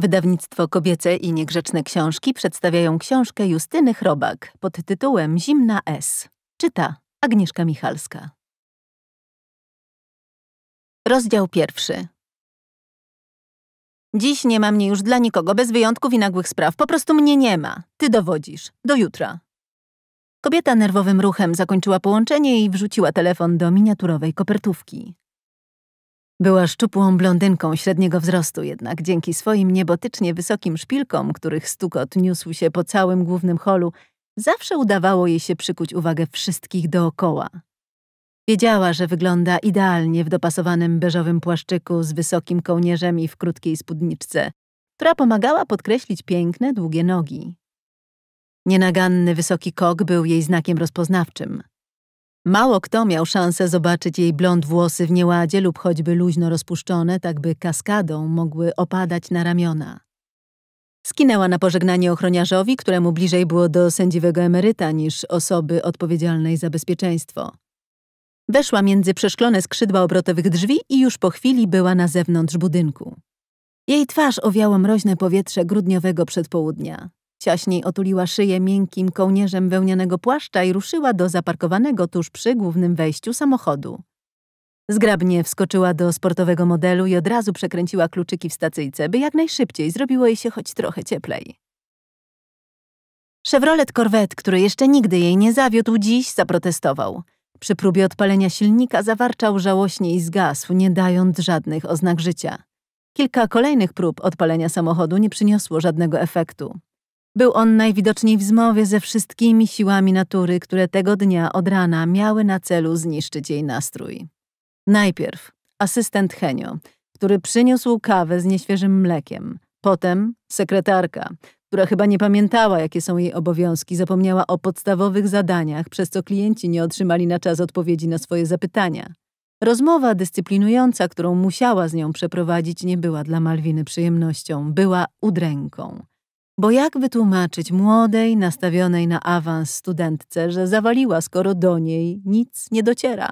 Wydawnictwo Kobiece i Niegrzeczne Książki przedstawiają książkę Justyny Chrobak pod tytułem Zimna S. Czyta Agnieszka Michalska. Rozdział pierwszy. Dziś nie ma mnie już dla nikogo, bez wyjątków i nagłych spraw. Po prostu mnie nie ma. Ty dowodzisz. Do jutra. Kobieta nerwowym ruchem zakończyła połączenie i wrzuciła telefon do miniaturowej kopertówki. Była szczupłą blondynką średniego wzrostu jednak, dzięki swoim niebotycznie wysokim szpilkom, których stukot niósł się po całym głównym holu, zawsze udawało jej się przykuć uwagę wszystkich dookoła. Wiedziała, że wygląda idealnie w dopasowanym beżowym płaszczyku z wysokim kołnierzem i w krótkiej spódniczce, która pomagała podkreślić piękne, długie nogi. Nienaganny wysoki kok był jej znakiem rozpoznawczym – Mało kto miał szansę zobaczyć jej blond włosy w nieładzie lub choćby luźno rozpuszczone, tak by kaskadą mogły opadać na ramiona. Skinęła na pożegnanie ochroniarzowi, któremu bliżej było do sędziwego emeryta niż osoby odpowiedzialnej za bezpieczeństwo. Weszła między przeszklone skrzydła obrotowych drzwi i już po chwili była na zewnątrz budynku. Jej twarz owiało mroźne powietrze grudniowego przedpołudnia. Ciaśniej otuliła szyję miękkim kołnierzem wełnianego płaszcza i ruszyła do zaparkowanego tuż przy głównym wejściu samochodu. Zgrabnie wskoczyła do sportowego modelu i od razu przekręciła kluczyki w stacyjce, by jak najszybciej zrobiło jej się choć trochę cieplej. Chevrolet Corvette, który jeszcze nigdy jej nie zawiódł, dziś zaprotestował. Przy próbie odpalenia silnika zawarczał żałośnie i zgasł, nie dając żadnych oznak życia. Kilka kolejnych prób odpalenia samochodu nie przyniosło żadnego efektu. Był on najwidoczniej w zmowie ze wszystkimi siłami natury, które tego dnia od rana miały na celu zniszczyć jej nastrój. Najpierw asystent Henio, który przyniósł kawę z nieświeżym mlekiem. Potem sekretarka, która chyba nie pamiętała, jakie są jej obowiązki, zapomniała o podstawowych zadaniach, przez co klienci nie otrzymali na czas odpowiedzi na swoje zapytania. Rozmowa dyscyplinująca, którą musiała z nią przeprowadzić, nie była dla Malwiny przyjemnością, była udręką. Bo jak wytłumaczyć młodej, nastawionej na awans studentce, że zawaliła, skoro do niej nic nie dociera?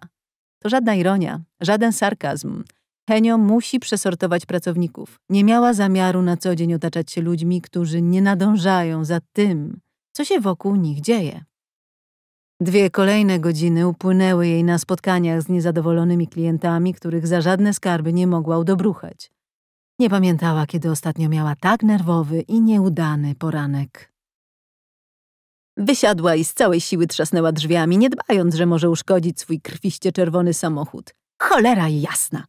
To żadna ironia, żaden sarkazm. Henio musi przesortować pracowników. Nie miała zamiaru na co dzień otaczać się ludźmi, którzy nie nadążają za tym, co się wokół nich dzieje. Dwie kolejne godziny upłynęły jej na spotkaniach z niezadowolonymi klientami, których za żadne skarby nie mogła udobruchać. Nie pamiętała, kiedy ostatnio miała tak nerwowy i nieudany poranek. Wysiadła i z całej siły trzasnęła drzwiami, nie dbając, że może uszkodzić swój krwiście czerwony samochód. Cholera jasna!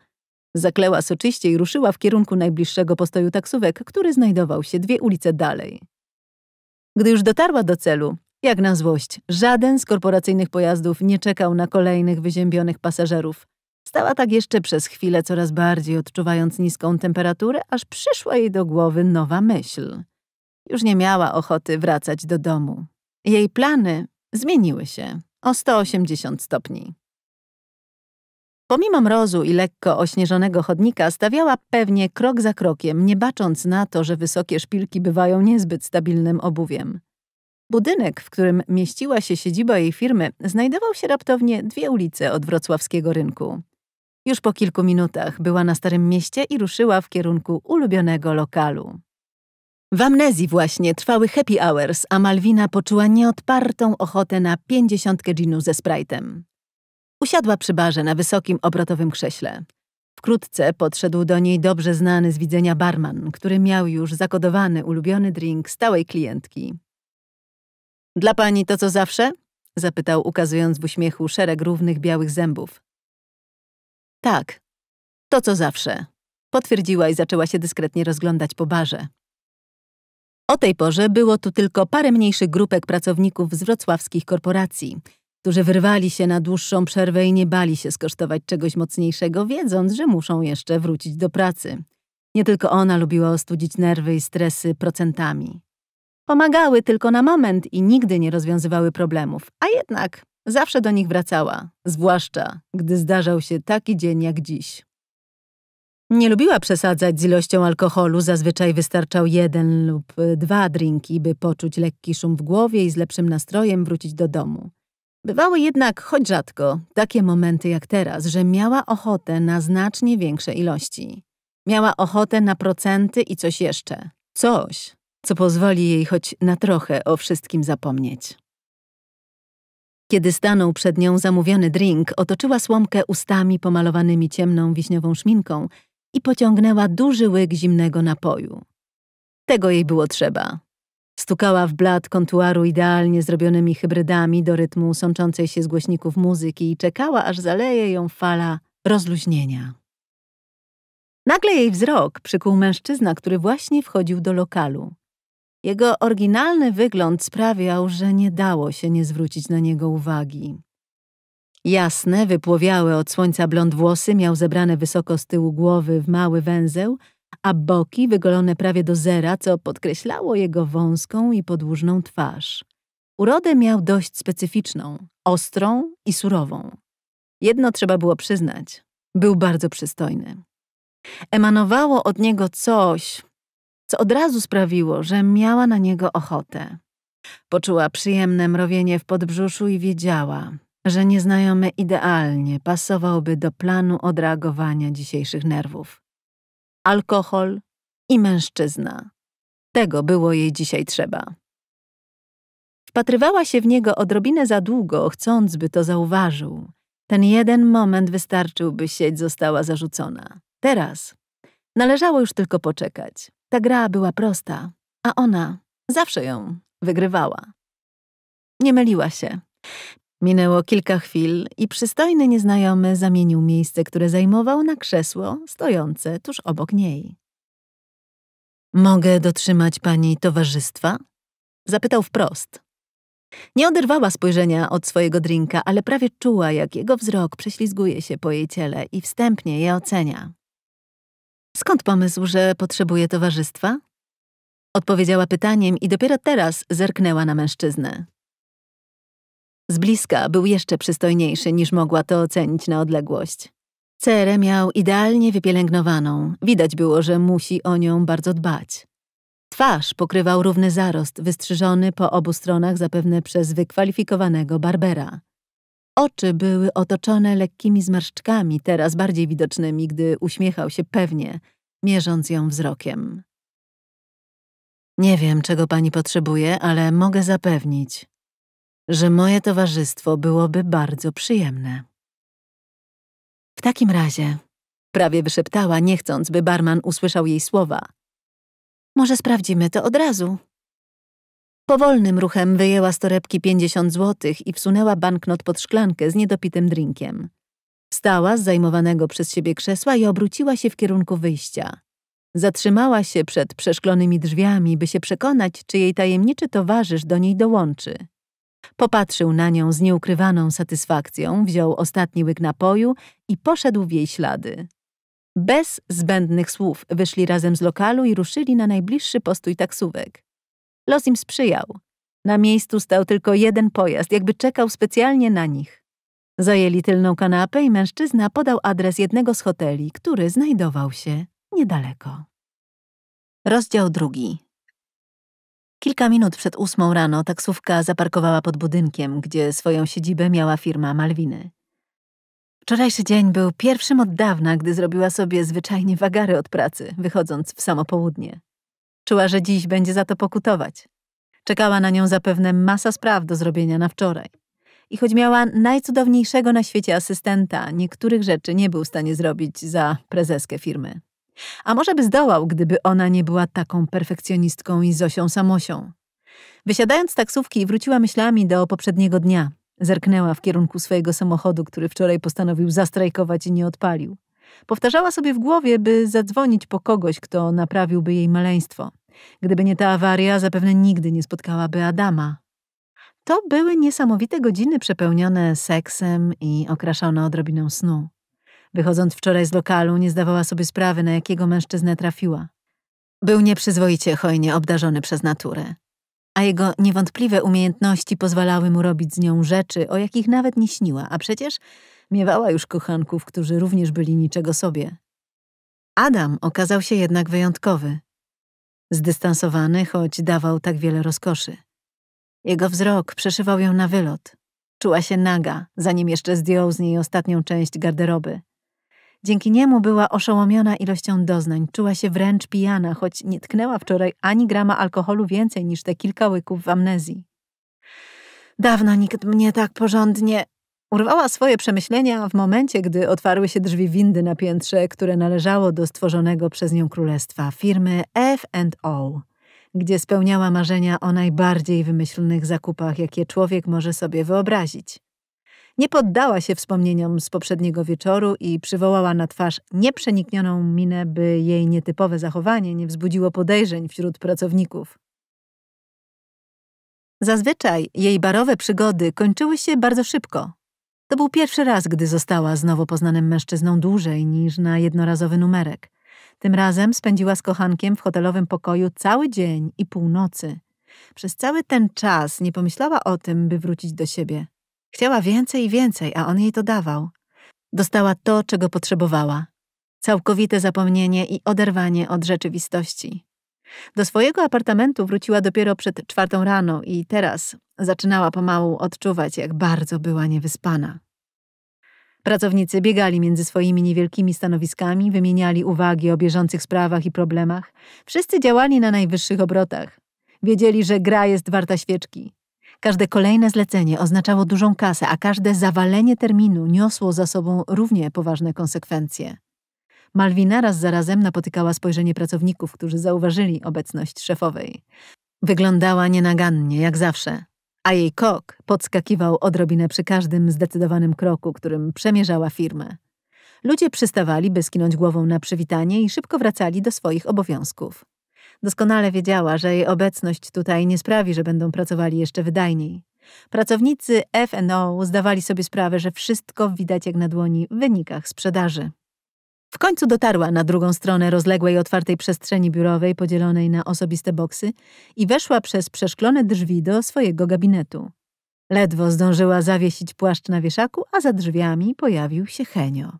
Zakleła soczyście i ruszyła w kierunku najbliższego postoju taksówek, który znajdował się dwie ulice dalej. Gdy już dotarła do celu, jak na złość, żaden z korporacyjnych pojazdów nie czekał na kolejnych wyziębionych pasażerów. Stała tak jeszcze przez chwilę, coraz bardziej odczuwając niską temperaturę, aż przyszła jej do głowy nowa myśl. Już nie miała ochoty wracać do domu. Jej plany zmieniły się o 180 stopni. Pomimo mrozu i lekko ośnieżonego chodnika stawiała pewnie krok za krokiem, nie bacząc na to, że wysokie szpilki bywają niezbyt stabilnym obuwiem. Budynek, w którym mieściła się siedziba jej firmy, znajdował się raptownie dwie ulice od wrocławskiego rynku. Już po kilku minutach była na Starym Mieście i ruszyła w kierunku ulubionego lokalu. W amnezji właśnie trwały happy hours, a Malwina poczuła nieodpartą ochotę na pięćdziesiątkę ginu ze Sprite'em. Usiadła przy barze na wysokim obrotowym krześle. Wkrótce podszedł do niej dobrze znany z widzenia barman, który miał już zakodowany ulubiony drink stałej klientki. Dla pani to co zawsze? zapytał, ukazując w uśmiechu szereg równych białych zębów. Tak, to co zawsze, potwierdziła i zaczęła się dyskretnie rozglądać po barze. O tej porze było tu tylko parę mniejszych grupek pracowników z wrocławskich korporacji, którzy wyrwali się na dłuższą przerwę i nie bali się skosztować czegoś mocniejszego, wiedząc, że muszą jeszcze wrócić do pracy. Nie tylko ona lubiła ostudzić nerwy i stresy procentami. Pomagały tylko na moment i nigdy nie rozwiązywały problemów, a jednak Zawsze do nich wracała, zwłaszcza gdy zdarzał się taki dzień jak dziś. Nie lubiła przesadzać z ilością alkoholu, zazwyczaj wystarczał jeden lub y, dwa drinki, by poczuć lekki szum w głowie i z lepszym nastrojem wrócić do domu. Bywały jednak, choć rzadko, takie momenty jak teraz, że miała ochotę na znacznie większe ilości. Miała ochotę na procenty i coś jeszcze. Coś, co pozwoli jej choć na trochę o wszystkim zapomnieć. Kiedy stanął przed nią zamówiony drink, otoczyła słomkę ustami pomalowanymi ciemną wiśniową szminką i pociągnęła duży łyk zimnego napoju. Tego jej było trzeba. Stukała w blat kontuaru idealnie zrobionymi hybrydami do rytmu sączącej się z głośników muzyki i czekała, aż zaleje ją fala rozluźnienia. Nagle jej wzrok przykuł mężczyzna, który właśnie wchodził do lokalu. Jego oryginalny wygląd sprawiał, że nie dało się nie zwrócić na niego uwagi. Jasne, wypłowiałe od słońca blond włosy miał zebrane wysoko z tyłu głowy w mały węzeł, a boki wygolone prawie do zera, co podkreślało jego wąską i podłużną twarz. Urodę miał dość specyficzną, ostrą i surową. Jedno trzeba było przyznać. Był bardzo przystojny. Emanowało od niego coś, co od razu sprawiło, że miała na niego ochotę. Poczuła przyjemne mrowienie w podbrzuszu i wiedziała, że nieznajomy idealnie pasowałby do planu odreagowania dzisiejszych nerwów. Alkohol i mężczyzna. Tego było jej dzisiaj trzeba. Wpatrywała się w niego odrobinę za długo, chcąc, by to zauważył. Ten jeden moment wystarczył, by sieć została zarzucona. Teraz należało już tylko poczekać. Ta gra była prosta, a ona zawsze ją wygrywała. Nie myliła się. Minęło kilka chwil i przystojny nieznajomy zamienił miejsce, które zajmował na krzesło stojące tuż obok niej. Mogę dotrzymać pani towarzystwa? Zapytał wprost. Nie oderwała spojrzenia od swojego drinka, ale prawie czuła, jak jego wzrok prześlizguje się po jej ciele i wstępnie je ocenia. Skąd pomysł, że potrzebuje towarzystwa? Odpowiedziała pytaniem i dopiero teraz zerknęła na mężczyznę. Z bliska był jeszcze przystojniejszy niż mogła to ocenić na odległość. Cerę miał idealnie wypielęgnowaną, widać było, że musi o nią bardzo dbać. Twarz pokrywał równy zarost, wystrzyżony po obu stronach zapewne przez wykwalifikowanego barbera. Oczy były otoczone lekkimi zmarszczkami, teraz bardziej widocznymi, gdy uśmiechał się pewnie, mierząc ją wzrokiem. Nie wiem, czego pani potrzebuje, ale mogę zapewnić, że moje towarzystwo byłoby bardzo przyjemne. W takim razie, prawie wyszeptała, nie chcąc, by barman usłyszał jej słowa. Może sprawdzimy to od razu. Powolnym ruchem wyjęła z torebki pięćdziesiąt złotych i wsunęła banknot pod szklankę z niedopitym drinkiem. Wstała z zajmowanego przez siebie krzesła i obróciła się w kierunku wyjścia. Zatrzymała się przed przeszklonymi drzwiami, by się przekonać, czy jej tajemniczy towarzysz do niej dołączy. Popatrzył na nią z nieukrywaną satysfakcją, wziął ostatni łyk napoju i poszedł w jej ślady. Bez zbędnych słów wyszli razem z lokalu i ruszyli na najbliższy postój taksówek. Los im sprzyjał. Na miejscu stał tylko jeden pojazd, jakby czekał specjalnie na nich. Zajęli tylną kanapę i mężczyzna podał adres jednego z hoteli, który znajdował się niedaleko. Rozdział drugi. Kilka minut przed ósmą rano taksówka zaparkowała pod budynkiem, gdzie swoją siedzibę miała firma Malwiny. Wczorajszy dzień był pierwszym od dawna, gdy zrobiła sobie zwyczajnie wagary od pracy, wychodząc w samo południe. Czuła, że dziś będzie za to pokutować. Czekała na nią zapewne masa spraw do zrobienia na wczoraj. I choć miała najcudowniejszego na świecie asystenta, niektórych rzeczy nie był w stanie zrobić za prezeskę firmy. A może by zdołał, gdyby ona nie była taką perfekcjonistką i Zosią Samosią. Wysiadając z taksówki, wróciła myślami do poprzedniego dnia. Zerknęła w kierunku swojego samochodu, który wczoraj postanowił zastrajkować i nie odpalił. Powtarzała sobie w głowie, by zadzwonić po kogoś, kto naprawiłby jej maleństwo. Gdyby nie ta awaria, zapewne nigdy nie spotkałaby Adama. To były niesamowite godziny przepełnione seksem i okraszone odrobiną snu. Wychodząc wczoraj z lokalu, nie zdawała sobie sprawy, na jakiego mężczyznę trafiła. Był nieprzyzwoicie hojnie obdarzony przez naturę, a jego niewątpliwe umiejętności pozwalały mu robić z nią rzeczy, o jakich nawet nie śniła, a przecież Miewała już kochanków, którzy również byli niczego sobie. Adam okazał się jednak wyjątkowy. Zdystansowany, choć dawał tak wiele rozkoszy. Jego wzrok przeszywał ją na wylot. Czuła się naga, zanim jeszcze zdjął z niej ostatnią część garderoby. Dzięki niemu była oszołomiona ilością doznań, czuła się wręcz pijana, choć nie tknęła wczoraj ani grama alkoholu więcej niż te kilka łyków w amnezji. Dawno nikt mnie tak porządnie, Urwała swoje przemyślenia w momencie, gdy otwarły się drzwi windy na piętrze, które należało do stworzonego przez nią królestwa firmy F&O, gdzie spełniała marzenia o najbardziej wymyślnych zakupach, jakie człowiek może sobie wyobrazić. Nie poddała się wspomnieniom z poprzedniego wieczoru i przywołała na twarz nieprzeniknioną minę, by jej nietypowe zachowanie nie wzbudziło podejrzeń wśród pracowników. Zazwyczaj jej barowe przygody kończyły się bardzo szybko, to był pierwszy raz, gdy została z nowo poznanym mężczyzną dłużej niż na jednorazowy numerek. Tym razem spędziła z kochankiem w hotelowym pokoju cały dzień i północy. Przez cały ten czas nie pomyślała o tym, by wrócić do siebie. Chciała więcej i więcej, a on jej to dawał. Dostała to, czego potrzebowała. Całkowite zapomnienie i oderwanie od rzeczywistości. Do swojego apartamentu wróciła dopiero przed czwartą rano i teraz zaczynała pomału odczuwać, jak bardzo była niewyspana. Pracownicy biegali między swoimi niewielkimi stanowiskami, wymieniali uwagi o bieżących sprawach i problemach. Wszyscy działali na najwyższych obrotach. Wiedzieli, że gra jest warta świeczki. Każde kolejne zlecenie oznaczało dużą kasę, a każde zawalenie terminu niosło za sobą równie poważne konsekwencje. Malwina raz za razem napotykała spojrzenie pracowników, którzy zauważyli obecność szefowej. Wyglądała nienagannie, jak zawsze, a jej kok podskakiwał odrobinę przy każdym zdecydowanym kroku, którym przemierzała firmę. Ludzie przystawali, by skinąć głową na przywitanie i szybko wracali do swoich obowiązków. Doskonale wiedziała, że jej obecność tutaj nie sprawi, że będą pracowali jeszcze wydajniej. Pracownicy F&O zdawali sobie sprawę, że wszystko widać jak na dłoni w wynikach sprzedaży. W końcu dotarła na drugą stronę rozległej otwartej przestrzeni biurowej podzielonej na osobiste boksy i weszła przez przeszklone drzwi do swojego gabinetu. Ledwo zdążyła zawiesić płaszcz na wieszaku, a za drzwiami pojawił się Henio.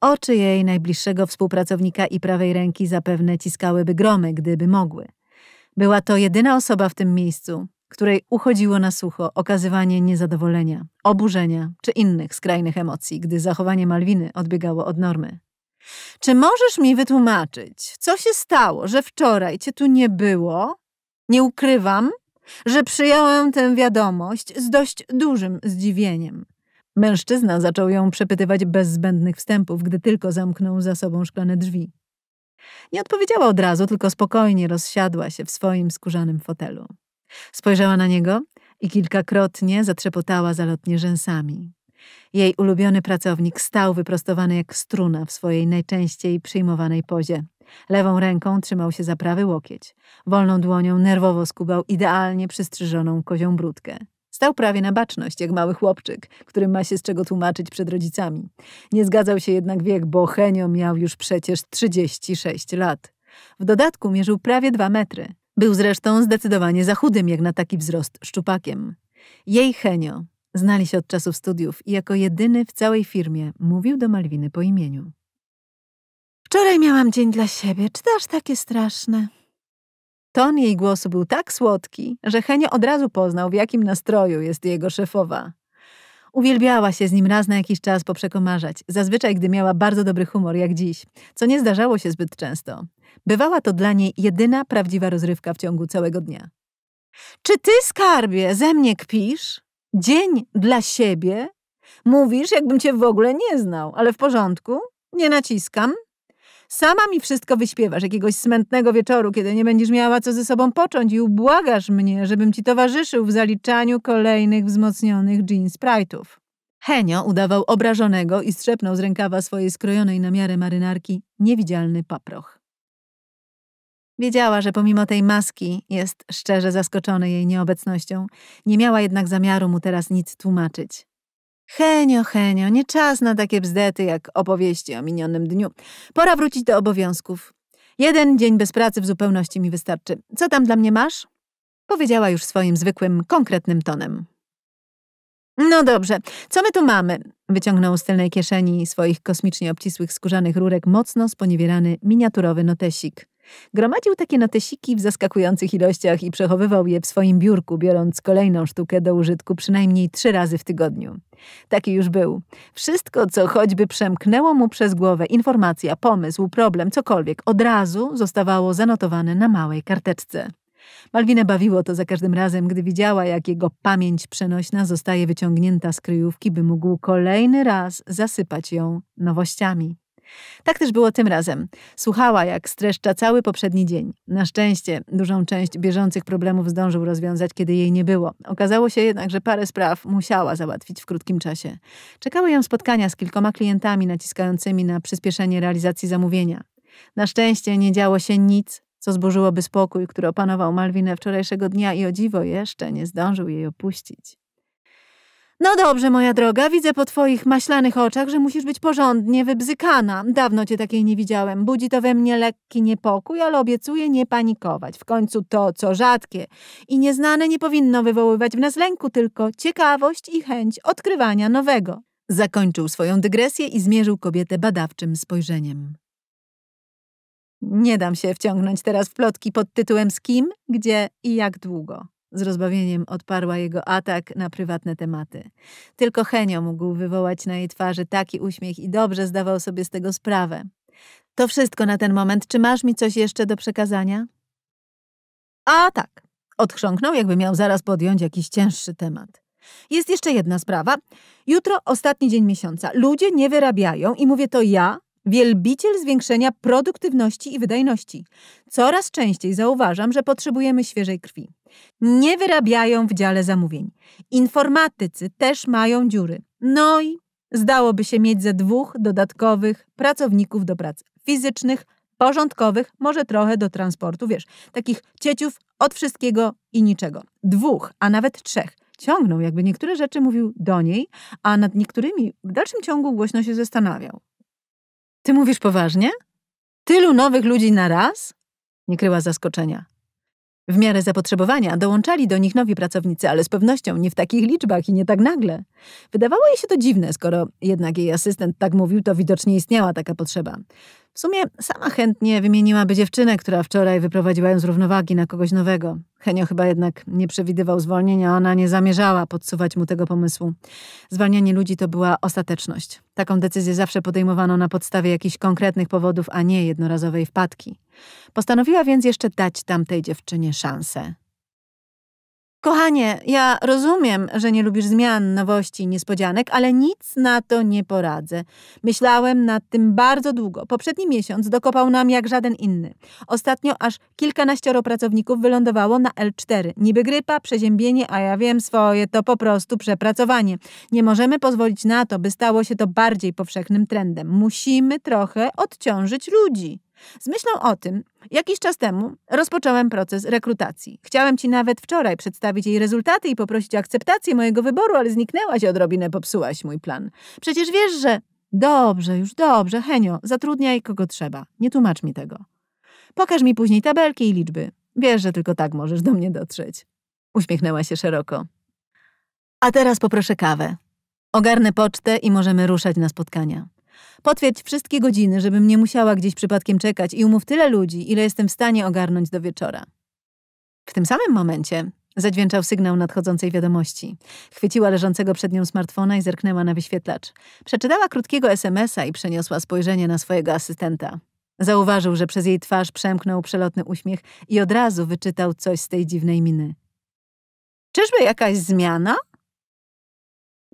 Oczy jej najbliższego współpracownika i prawej ręki zapewne ciskałyby gromy, gdyby mogły. Była to jedyna osoba w tym miejscu, której uchodziło na sucho okazywanie niezadowolenia, oburzenia czy innych skrajnych emocji, gdy zachowanie Malwiny odbiegało od normy. Czy możesz mi wytłumaczyć, co się stało, że wczoraj cię tu nie było? Nie ukrywam, że przyjąłem tę wiadomość z dość dużym zdziwieniem. Mężczyzna zaczął ją przepytywać bez zbędnych wstępów, gdy tylko zamknął za sobą szklane drzwi. Nie odpowiedziała od razu, tylko spokojnie rozsiadła się w swoim skórzanym fotelu. Spojrzała na niego i kilkakrotnie zatrzepotała zalotnie rzęsami. Jej ulubiony pracownik stał wyprostowany jak struna w swojej najczęściej przyjmowanej pozie. Lewą ręką trzymał się za prawy łokieć. Wolną dłonią nerwowo skubał idealnie przystrzyżoną kozią brudkę. Stał prawie na baczność, jak mały chłopczyk, którym ma się z czego tłumaczyć przed rodzicami. Nie zgadzał się jednak wiek, bo Henio miał już przecież 36 lat. W dodatku mierzył prawie dwa metry. Był zresztą zdecydowanie za chudym, jak na taki wzrost szczupakiem. Jej Henio, Znali się od czasów studiów i jako jedyny w całej firmie mówił do Malwiny po imieniu. Wczoraj miałam dzień dla siebie, czy to aż takie straszne? Ton jej głosu był tak słodki, że Henio od razu poznał, w jakim nastroju jest jego szefowa. Uwielbiała się z nim raz na jakiś czas poprzekomarzać, zazwyczaj gdy miała bardzo dobry humor jak dziś, co nie zdarzało się zbyt często. Bywała to dla niej jedyna prawdziwa rozrywka w ciągu całego dnia. Czy ty, skarbie, ze mnie kpisz? dzień dla siebie mówisz, jakbym cię w ogóle nie znał, ale w porządku, nie naciskam. Sama mi wszystko wyśpiewasz jakiegoś smętnego wieczoru, kiedy nie będziesz miała co ze sobą począć i ubłagasz mnie, żebym ci towarzyszył w zaliczaniu kolejnych wzmocnionych jean sprite'ów. Henio udawał obrażonego i strzepnął z rękawa swojej skrojonej na miarę marynarki niewidzialny paproch. Wiedziała, że pomimo tej maski jest szczerze zaskoczony jej nieobecnością. Nie miała jednak zamiaru mu teraz nic tłumaczyć. Henio, Henio, nie czas na takie bzdety jak opowieści o minionym dniu. Pora wrócić do obowiązków. Jeden dzień bez pracy w zupełności mi wystarczy. Co tam dla mnie masz? Powiedziała już swoim zwykłym, konkretnym tonem. No dobrze, co my tu mamy? Wyciągnął z tylnej kieszeni swoich kosmicznie obcisłych skórzanych rurek mocno sponiewierany miniaturowy notesik. Gromadził takie notesiki w zaskakujących ilościach i przechowywał je w swoim biurku, biorąc kolejną sztukę do użytku przynajmniej trzy razy w tygodniu. Taki już był. Wszystko, co choćby przemknęło mu przez głowę, informacja, pomysł, problem, cokolwiek, od razu zostawało zanotowane na małej karteczce. Malwinę bawiło to za każdym razem, gdy widziała, jak jego pamięć przenośna zostaje wyciągnięta z kryjówki, by mógł kolejny raz zasypać ją nowościami. Tak też było tym razem. Słuchała, jak streszcza cały poprzedni dzień. Na szczęście dużą część bieżących problemów zdążył rozwiązać, kiedy jej nie było. Okazało się jednak, że parę spraw musiała załatwić w krótkim czasie. Czekały ją spotkania z kilkoma klientami naciskającymi na przyspieszenie realizacji zamówienia. Na szczęście nie działo się nic, co zburzyłoby spokój, który opanował Malwinę wczorajszego dnia i o dziwo jeszcze nie zdążył jej opuścić. No dobrze, moja droga, widzę po twoich maślanych oczach, że musisz być porządnie wybzykana. Dawno cię takiej nie widziałem. Budzi to we mnie lekki niepokój, ale obiecuję nie panikować. W końcu to, co rzadkie i nieznane, nie powinno wywoływać w nas lęku, tylko ciekawość i chęć odkrywania nowego. Zakończył swoją dygresję i zmierzył kobietę badawczym spojrzeniem. Nie dam się wciągnąć teraz w plotki pod tytułem z kim, gdzie i jak długo. Z rozbawieniem odparła jego atak na prywatne tematy. Tylko Henio mógł wywołać na jej twarzy taki uśmiech i dobrze zdawał sobie z tego sprawę. To wszystko na ten moment. Czy masz mi coś jeszcze do przekazania? A tak. Odchrząknął, jakby miał zaraz podjąć jakiś cięższy temat. Jest jeszcze jedna sprawa. Jutro ostatni dzień miesiąca. Ludzie nie wyrabiają i mówię to ja, Wielbiciel zwiększenia produktywności i wydajności. Coraz częściej zauważam, że potrzebujemy świeżej krwi. Nie wyrabiają w dziale zamówień. Informatycy też mają dziury. No i zdałoby się mieć ze dwóch dodatkowych pracowników do prac fizycznych, porządkowych, może trochę do transportu, wiesz, takich cieciów od wszystkiego i niczego. Dwóch, a nawet trzech. Ciągnął, jakby niektóre rzeczy mówił do niej, a nad niektórymi w dalszym ciągu głośno się zastanawiał. Ty mówisz poważnie? Tylu nowych ludzi na raz? Nie kryła zaskoczenia. W miarę zapotrzebowania dołączali do nich nowi pracownicy, ale z pewnością nie w takich liczbach i nie tak nagle. Wydawało jej się to dziwne, skoro jednak jej asystent tak mówił, to widocznie istniała taka potrzeba. W sumie sama chętnie wymieniłaby dziewczynę, która wczoraj wyprowadziła ją z równowagi na kogoś nowego. Henio chyba jednak nie przewidywał zwolnienia, ona nie zamierzała podsuwać mu tego pomysłu. Zwalnianie ludzi to była ostateczność. Taką decyzję zawsze podejmowano na podstawie jakichś konkretnych powodów, a nie jednorazowej wpadki. Postanowiła więc jeszcze dać tamtej dziewczynie szansę. Kochanie, ja rozumiem, że nie lubisz zmian, nowości, niespodzianek, ale nic na to nie poradzę. Myślałem nad tym bardzo długo. Poprzedni miesiąc dokopał nam jak żaden inny. Ostatnio aż kilkanaścioro pracowników wylądowało na L4. Niby grypa, przeziębienie, a ja wiem swoje, to po prostu przepracowanie. Nie możemy pozwolić na to, by stało się to bardziej powszechnym trendem. Musimy trochę odciążyć ludzi. Z myślą o tym, jakiś czas temu rozpocząłem proces rekrutacji. Chciałem Ci nawet wczoraj przedstawić jej rezultaty i poprosić o akceptację mojego wyboru, ale zniknęłaś odrobinę, popsułaś mój plan. Przecież wiesz, że... Dobrze, już dobrze, Henio, zatrudniaj kogo trzeba. Nie tłumacz mi tego. Pokaż mi później tabelki i liczby. Wiesz, że tylko tak możesz do mnie dotrzeć. Uśmiechnęła się szeroko. A teraz poproszę kawę. Ogarnę pocztę i możemy ruszać na spotkania. Potwierdź wszystkie godziny, żebym nie musiała gdzieś przypadkiem czekać i umów tyle ludzi, ile jestem w stanie ogarnąć do wieczora. W tym samym momencie zadźwięczał sygnał nadchodzącej wiadomości. Chwyciła leżącego przed nią smartfona i zerknęła na wyświetlacz. Przeczytała krótkiego SMS-a i przeniosła spojrzenie na swojego asystenta. Zauważył, że przez jej twarz przemknął przelotny uśmiech i od razu wyczytał coś z tej dziwnej miny. Czyżby jakaś zmiana?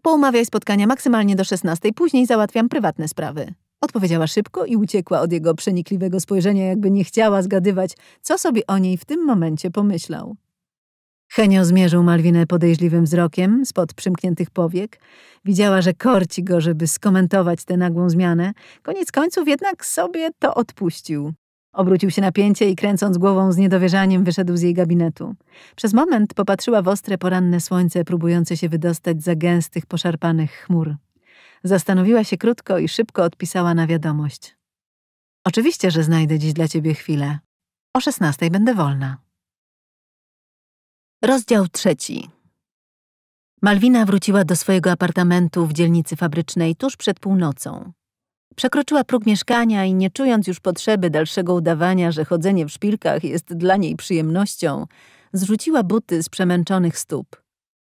Poumawiaj spotkania maksymalnie do 16, później załatwiam prywatne sprawy. Odpowiedziała szybko i uciekła od jego przenikliwego spojrzenia, jakby nie chciała zgadywać, co sobie o niej w tym momencie pomyślał. Henio zmierzył Malwinę podejrzliwym wzrokiem spod przymkniętych powiek. Widziała, że korci go, żeby skomentować tę nagłą zmianę. Koniec końców jednak sobie to odpuścił. Obrócił się na pięcie i kręcąc głową z niedowierzaniem wyszedł z jej gabinetu. Przez moment popatrzyła w ostre poranne słońce próbujące się wydostać za gęstych, poszarpanych chmur. Zastanowiła się krótko i szybko odpisała na wiadomość. Oczywiście, że znajdę dziś dla ciebie chwilę. O szesnastej będę wolna. Rozdział trzeci. Malwina wróciła do swojego apartamentu w dzielnicy fabrycznej tuż przed północą. Przekroczyła próg mieszkania i nie czując już potrzeby dalszego udawania, że chodzenie w szpilkach jest dla niej przyjemnością, zrzuciła buty z przemęczonych stóp.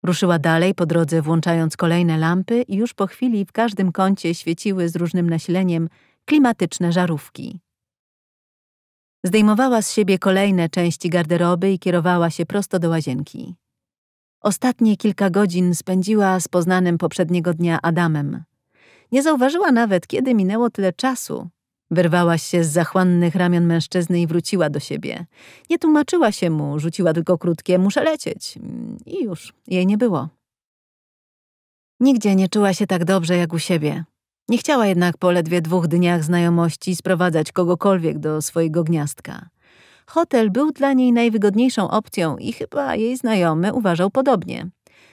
Ruszyła dalej po drodze, włączając kolejne lampy i już po chwili w każdym kącie świeciły z różnym nasileniem klimatyczne żarówki. Zdejmowała z siebie kolejne części garderoby i kierowała się prosto do łazienki. Ostatnie kilka godzin spędziła z poznanym poprzedniego dnia Adamem. Nie zauważyła nawet, kiedy minęło tyle czasu. Wyrwała się z zachłannych ramion mężczyzny i wróciła do siebie. Nie tłumaczyła się mu, rzuciła tylko krótkie muszę lecieć. Mm, I już, jej nie było. Nigdzie nie czuła się tak dobrze jak u siebie. Nie chciała jednak po ledwie dwóch dniach znajomości sprowadzać kogokolwiek do swojego gniazdka. Hotel był dla niej najwygodniejszą opcją i chyba jej znajomy uważał podobnie.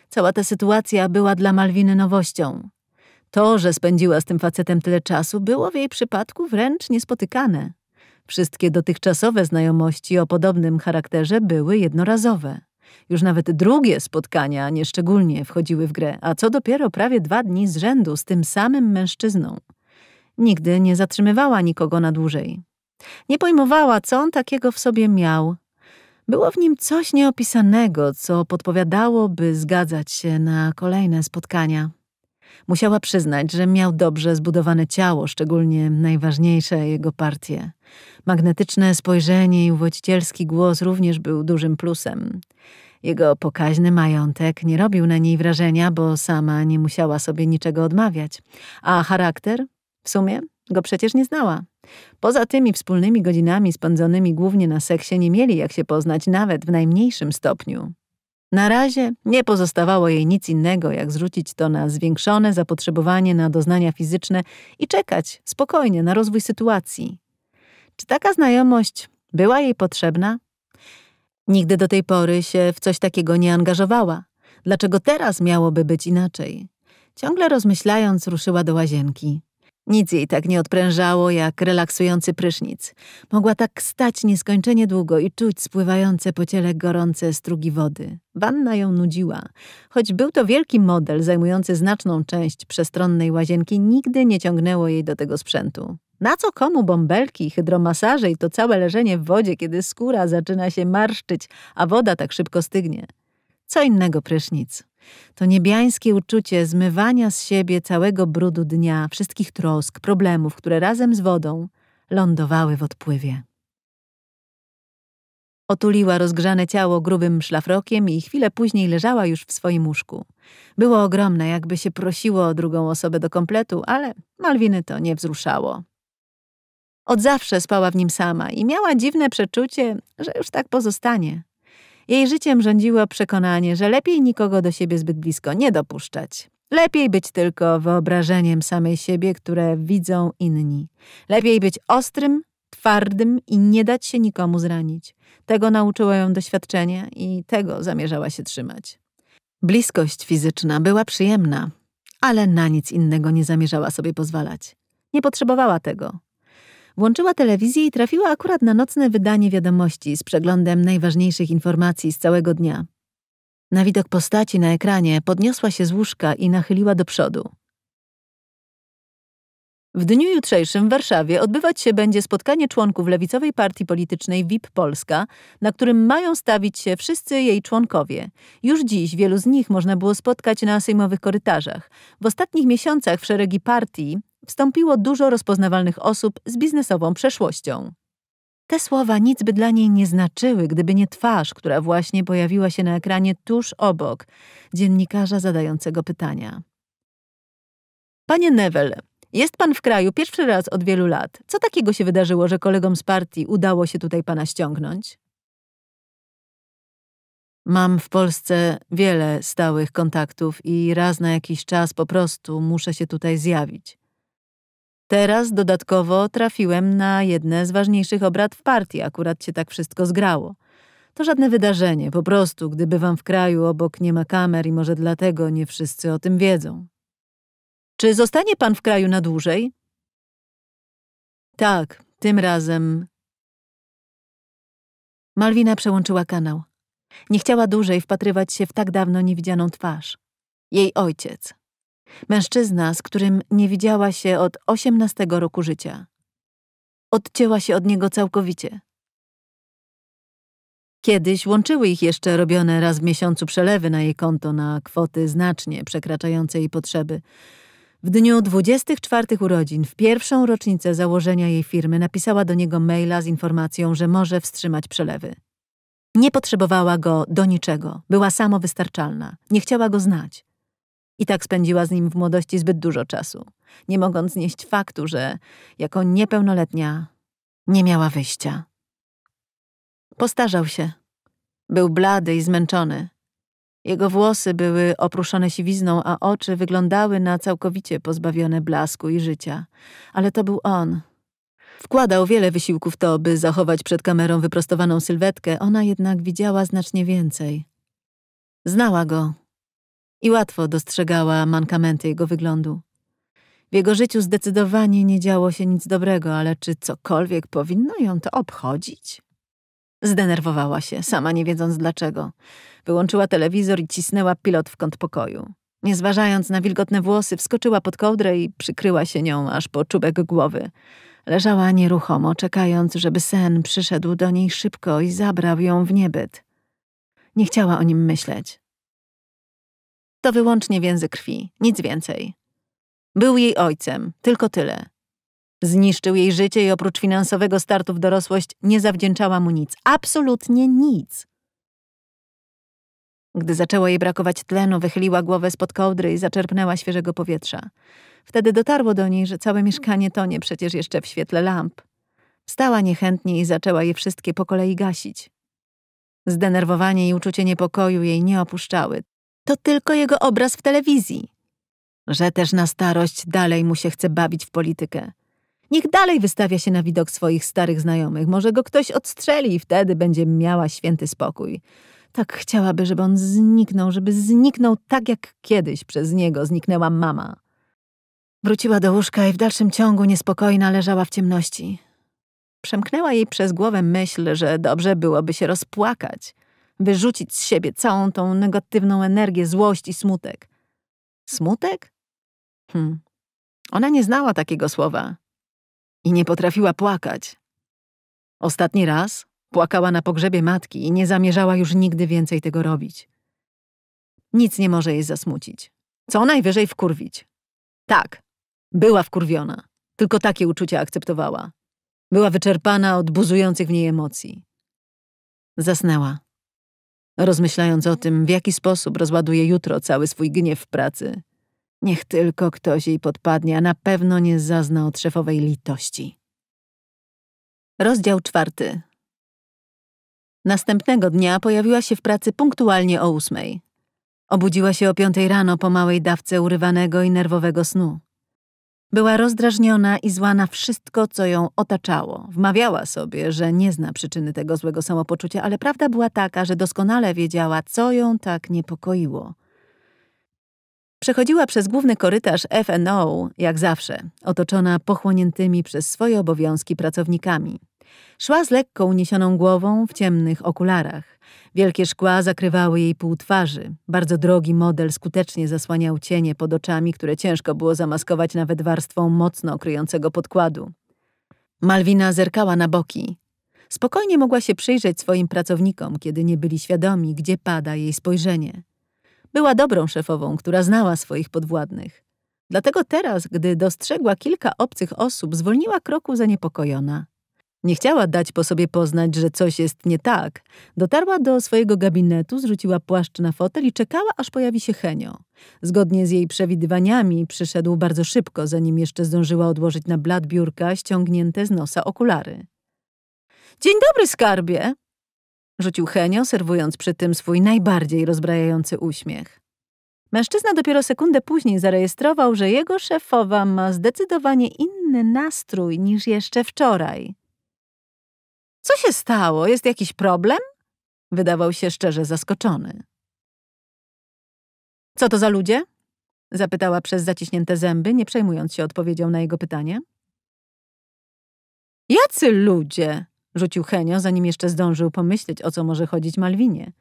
Cała ta sytuacja była dla Malwiny nowością. To, że spędziła z tym facetem tyle czasu, było w jej przypadku wręcz niespotykane. Wszystkie dotychczasowe znajomości o podobnym charakterze były jednorazowe. Już nawet drugie spotkania nieszczególnie wchodziły w grę, a co dopiero prawie dwa dni z rzędu z tym samym mężczyzną. Nigdy nie zatrzymywała nikogo na dłużej. Nie pojmowała, co on takiego w sobie miał. Było w nim coś nieopisanego, co podpowiadało, by zgadzać się na kolejne spotkania. Musiała przyznać, że miał dobrze zbudowane ciało, szczególnie najważniejsze jego partie. Magnetyczne spojrzenie i uwodzicielski głos również był dużym plusem. Jego pokaźny majątek nie robił na niej wrażenia, bo sama nie musiała sobie niczego odmawiać. A charakter? W sumie go przecież nie znała. Poza tymi wspólnymi godzinami spędzonymi głównie na seksie nie mieli jak się poznać nawet w najmniejszym stopniu. Na razie nie pozostawało jej nic innego, jak zrzucić to na zwiększone zapotrzebowanie na doznania fizyczne i czekać spokojnie na rozwój sytuacji. Czy taka znajomość była jej potrzebna? Nigdy do tej pory się w coś takiego nie angażowała. Dlaczego teraz miałoby być inaczej? Ciągle rozmyślając, ruszyła do łazienki. Nic jej tak nie odprężało jak relaksujący prysznic. Mogła tak stać nieskończenie długo i czuć spływające po ciele gorące strugi wody. Wanna ją nudziła. Choć był to wielki model zajmujący znaczną część przestronnej łazienki, nigdy nie ciągnęło jej do tego sprzętu. Na co komu bąbelki, hydromasaże i to całe leżenie w wodzie, kiedy skóra zaczyna się marszczyć, a woda tak szybko stygnie? Co innego prysznic. To niebiańskie uczucie zmywania z siebie całego brudu dnia, wszystkich trosk, problemów, które razem z wodą lądowały w odpływie. Otuliła rozgrzane ciało grubym szlafrokiem i chwilę później leżała już w swoim łóżku. Było ogromne, jakby się prosiło o drugą osobę do kompletu, ale Malwiny to nie wzruszało. Od zawsze spała w nim sama i miała dziwne przeczucie, że już tak pozostanie. Jej życiem rządziło przekonanie, że lepiej nikogo do siebie zbyt blisko nie dopuszczać. Lepiej być tylko wyobrażeniem samej siebie, które widzą inni. Lepiej być ostrym, twardym i nie dać się nikomu zranić. Tego nauczyło ją doświadczenie i tego zamierzała się trzymać. Bliskość fizyczna była przyjemna, ale na nic innego nie zamierzała sobie pozwalać. Nie potrzebowała tego, Włączyła telewizję i trafiła akurat na nocne wydanie wiadomości z przeglądem najważniejszych informacji z całego dnia. Na widok postaci na ekranie podniosła się z łóżka i nachyliła do przodu. W dniu jutrzejszym w Warszawie odbywać się będzie spotkanie członków lewicowej partii politycznej WIP Polska, na którym mają stawić się wszyscy jej członkowie. Już dziś wielu z nich można było spotkać na sejmowych korytarzach. W ostatnich miesiącach w szeregi partii wstąpiło dużo rozpoznawalnych osób z biznesową przeszłością. Te słowa nic by dla niej nie znaczyły, gdyby nie twarz, która właśnie pojawiła się na ekranie tuż obok dziennikarza zadającego pytania. Panie Neville, jest pan w kraju pierwszy raz od wielu lat. Co takiego się wydarzyło, że kolegom z partii udało się tutaj pana ściągnąć? Mam w Polsce wiele stałych kontaktów i raz na jakiś czas po prostu muszę się tutaj zjawić. Teraz dodatkowo trafiłem na jedne z ważniejszych obrad w partii, akurat się tak wszystko zgrało. To żadne wydarzenie, po prostu, gdy bywam w kraju, obok nie ma kamer i może dlatego nie wszyscy o tym wiedzą. Czy zostanie pan w kraju na dłużej? Tak, tym razem. Malwina przełączyła kanał. Nie chciała dłużej wpatrywać się w tak dawno niewidzianą twarz. Jej ojciec. Mężczyzna, z którym nie widziała się od 18 roku życia. Odcięła się od niego całkowicie. Kiedyś łączyły ich jeszcze robione raz w miesiącu przelewy na jej konto na kwoty znacznie przekraczające jej potrzeby. W dniu 24 urodzin, w pierwszą rocznicę założenia jej firmy, napisała do niego maila z informacją, że może wstrzymać przelewy. Nie potrzebowała go do niczego, była samowystarczalna, nie chciała go znać. I tak spędziła z nim w młodości zbyt dużo czasu, nie mogąc znieść faktu, że jako niepełnoletnia nie miała wyjścia. Postarzał się. Był blady i zmęczony. Jego włosy były oprószone siwizną, a oczy wyglądały na całkowicie pozbawione blasku i życia. Ale to był on. Wkładał wiele wysiłków, w to, by zachować przed kamerą wyprostowaną sylwetkę, ona jednak widziała znacznie więcej. Znała go, i łatwo dostrzegała mankamenty jego wyglądu. W jego życiu zdecydowanie nie działo się nic dobrego, ale czy cokolwiek powinno ją to obchodzić? Zdenerwowała się, sama nie wiedząc dlaczego. Wyłączyła telewizor i cisnęła pilot w kąt pokoju. Nie zważając na wilgotne włosy, wskoczyła pod kołdrę i przykryła się nią aż po czubek głowy. Leżała nieruchomo, czekając, żeby sen przyszedł do niej szybko i zabrał ją w niebyt. Nie chciała o nim myśleć. To wyłącznie więzy krwi, nic więcej. Był jej ojcem, tylko tyle. Zniszczył jej życie i oprócz finansowego startu w dorosłość nie zawdzięczała mu nic, absolutnie nic. Gdy zaczęło jej brakować tlenu, wychyliła głowę spod kołdry i zaczerpnęła świeżego powietrza. Wtedy dotarło do niej, że całe mieszkanie tonie przecież jeszcze w świetle lamp. Stała niechętnie i zaczęła je wszystkie po kolei gasić. Zdenerwowanie i uczucie niepokoju jej nie opuszczały, to tylko jego obraz w telewizji. Że też na starość dalej mu się chce bawić w politykę. Niech dalej wystawia się na widok swoich starych znajomych. Może go ktoś odstrzeli i wtedy będzie miała święty spokój. Tak chciałaby, żeby on zniknął, żeby zniknął tak jak kiedyś przez niego zniknęła mama. Wróciła do łóżka i w dalszym ciągu niespokojna leżała w ciemności. Przemknęła jej przez głowę myśl, że dobrze byłoby się rozpłakać wyrzucić z siebie całą tą negatywną energię, złość i smutek. Smutek? Hm. Ona nie znała takiego słowa i nie potrafiła płakać. Ostatni raz płakała na pogrzebie matki i nie zamierzała już nigdy więcej tego robić. Nic nie może jej zasmucić. Co najwyżej wkurwić. Tak, była wkurwiona. Tylko takie uczucia akceptowała. Była wyczerpana od buzujących w niej emocji. Zasnęła rozmyślając o tym, w jaki sposób rozładuje jutro cały swój gniew w pracy. Niech tylko ktoś jej podpadnie, a na pewno nie zazna od szefowej litości. Rozdział czwarty. Następnego dnia pojawiła się w pracy punktualnie o ósmej. Obudziła się o piątej rano po małej dawce urywanego i nerwowego snu. Była rozdrażniona i zła na wszystko, co ją otaczało. Wmawiała sobie, że nie zna przyczyny tego złego samopoczucia, ale prawda była taka, że doskonale wiedziała, co ją tak niepokoiło. Przechodziła przez główny korytarz FNO, jak zawsze, otoczona pochłoniętymi przez swoje obowiązki pracownikami. Szła z lekko uniesioną głową w ciemnych okularach. Wielkie szkła zakrywały jej pół twarzy. Bardzo drogi model skutecznie zasłaniał cienie pod oczami, które ciężko było zamaskować nawet warstwą mocno kryjącego podkładu. Malwina zerkała na boki. Spokojnie mogła się przyjrzeć swoim pracownikom, kiedy nie byli świadomi, gdzie pada jej spojrzenie. Była dobrą szefową, która znała swoich podwładnych. Dlatego teraz, gdy dostrzegła kilka obcych osób, zwolniła kroku zaniepokojona. Nie chciała dać po sobie poznać, że coś jest nie tak. Dotarła do swojego gabinetu, zrzuciła płaszcz na fotel i czekała, aż pojawi się Henio. Zgodnie z jej przewidywaniami przyszedł bardzo szybko, zanim jeszcze zdążyła odłożyć na blat biurka ściągnięte z nosa okulary. Dzień dobry, skarbie! Rzucił Henio, serwując przy tym swój najbardziej rozbrajający uśmiech. Mężczyzna dopiero sekundę później zarejestrował, że jego szefowa ma zdecydowanie inny nastrój niż jeszcze wczoraj. Co się stało? Jest jakiś problem? Wydawał się szczerze zaskoczony. Co to za ludzie? Zapytała przez zaciśnięte zęby, nie przejmując się odpowiedzią na jego pytanie. Jacy ludzie? Rzucił Henio, zanim jeszcze zdążył pomyśleć, o co może chodzić Malwinie.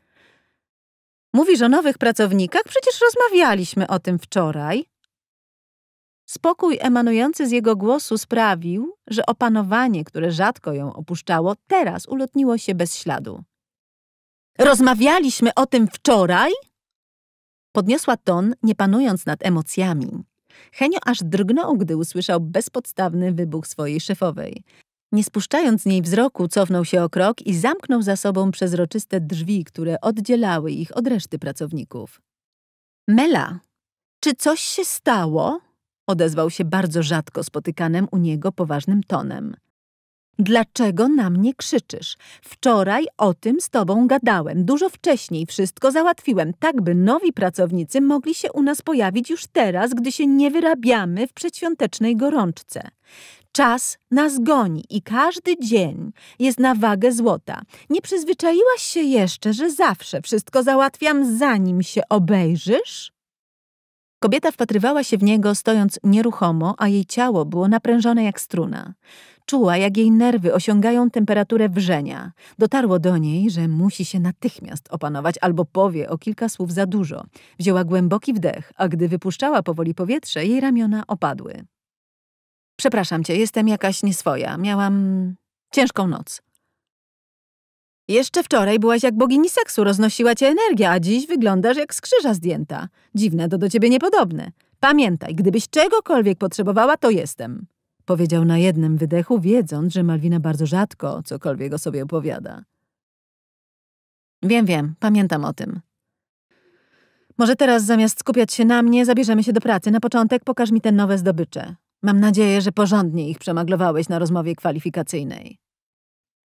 Mówisz o nowych pracownikach? Przecież rozmawialiśmy o tym wczoraj. Spokój emanujący z jego głosu sprawił, że opanowanie, które rzadko ją opuszczało, teraz ulotniło się bez śladu. Rozmawialiśmy o tym wczoraj? Podniosła ton, nie panując nad emocjami. Henio aż drgnął, gdy usłyszał bezpodstawny wybuch swojej szefowej. Nie spuszczając z niej wzroku, cofnął się o krok i zamknął za sobą przezroczyste drzwi, które oddzielały ich od reszty pracowników. Mela, czy coś się stało? Odezwał się bardzo rzadko spotykanym u niego poważnym tonem. Dlaczego na mnie krzyczysz? Wczoraj o tym z tobą gadałem. Dużo wcześniej wszystko załatwiłem, tak by nowi pracownicy mogli się u nas pojawić już teraz, gdy się nie wyrabiamy w przedświątecznej gorączce. Czas nas goni i każdy dzień jest na wagę złota. Nie przyzwyczaiłaś się jeszcze, że zawsze wszystko załatwiam, zanim się obejrzysz? Kobieta wpatrywała się w niego, stojąc nieruchomo, a jej ciało było naprężone jak struna. Czuła, jak jej nerwy osiągają temperaturę wrzenia. Dotarło do niej, że musi się natychmiast opanować albo powie o kilka słów za dużo. Wzięła głęboki wdech, a gdy wypuszczała powoli powietrze, jej ramiona opadły. Przepraszam cię, jestem jakaś nieswoja. Miałam ciężką noc. Jeszcze wczoraj byłaś jak bogini seksu, roznosiła cię energia, a dziś wyglądasz jak skrzyża zdjęta. Dziwne, to do ciebie niepodobne. Pamiętaj, gdybyś czegokolwiek potrzebowała, to jestem. Powiedział na jednym wydechu, wiedząc, że Malwina bardzo rzadko cokolwiek o sobie opowiada. Wiem, wiem, pamiętam o tym. Może teraz zamiast skupiać się na mnie, zabierzemy się do pracy. Na początek pokaż mi te nowe zdobycze. Mam nadzieję, że porządnie ich przemaglowałeś na rozmowie kwalifikacyjnej.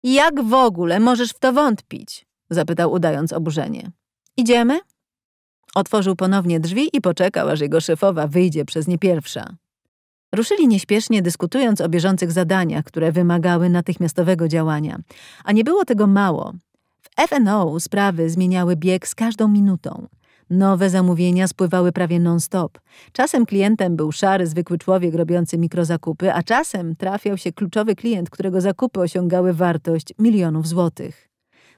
Jak w ogóle możesz w to wątpić? zapytał udając oburzenie. Idziemy? Otworzył ponownie drzwi i poczekał, aż jego szefowa wyjdzie przez nie pierwsza. Ruszyli nieśpiesznie, dyskutując o bieżących zadaniach, które wymagały natychmiastowego działania. A nie było tego mało. W FNO sprawy zmieniały bieg z każdą minutą. Nowe zamówienia spływały prawie non-stop. Czasem klientem był szary, zwykły człowiek robiący mikrozakupy, a czasem trafiał się kluczowy klient, którego zakupy osiągały wartość milionów złotych.